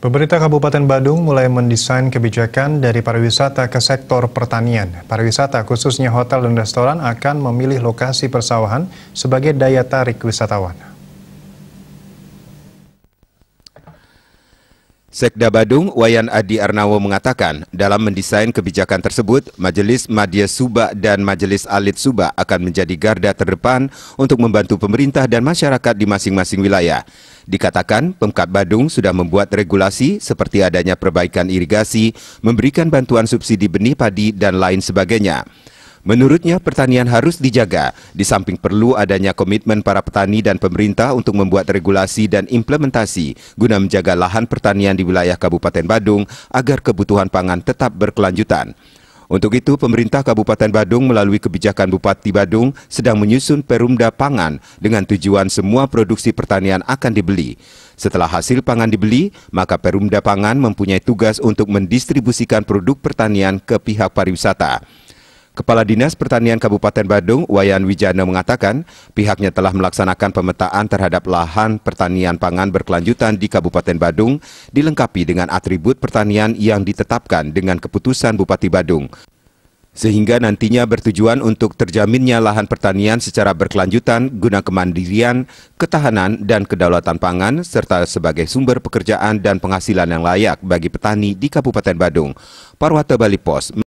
Pemerintah Kabupaten Badung mulai mendesain kebijakan dari pariwisata ke sektor pertanian. Pariwisata, khususnya hotel dan restoran, akan memilih lokasi persawahan sebagai daya tarik wisatawan. Sekda Badung Wayan Adi Arnawo mengatakan, dalam mendesain kebijakan tersebut, Majelis Madya Suba dan Majelis Alit Suba akan menjadi garda terdepan untuk membantu pemerintah dan masyarakat di masing-masing wilayah. Dikatakan, Pemkat Badung sudah membuat regulasi seperti adanya perbaikan irigasi, memberikan bantuan subsidi benih padi, dan lain sebagainya. Menurutnya pertanian harus dijaga, di samping perlu adanya komitmen para petani dan pemerintah untuk membuat regulasi dan implementasi guna menjaga lahan pertanian di wilayah Kabupaten Badung agar kebutuhan pangan tetap berkelanjutan. Untuk itu, pemerintah Kabupaten Badung melalui kebijakan Bupati Badung sedang menyusun perumda pangan dengan tujuan semua produksi pertanian akan dibeli. Setelah hasil pangan dibeli, maka perumda pangan mempunyai tugas untuk mendistribusikan produk pertanian ke pihak pariwisata. Kepala Dinas Pertanian Kabupaten Badung, Wayan Wijana mengatakan, pihaknya telah melaksanakan pemetaan terhadap lahan pertanian pangan berkelanjutan di Kabupaten Badung, dilengkapi dengan atribut pertanian yang ditetapkan dengan keputusan Bupati Badung. Sehingga nantinya bertujuan untuk terjaminnya lahan pertanian secara berkelanjutan guna kemandirian, ketahanan, dan kedaulatan pangan, serta sebagai sumber pekerjaan dan penghasilan yang layak bagi petani di Kabupaten Badung. Parwata Bali Pos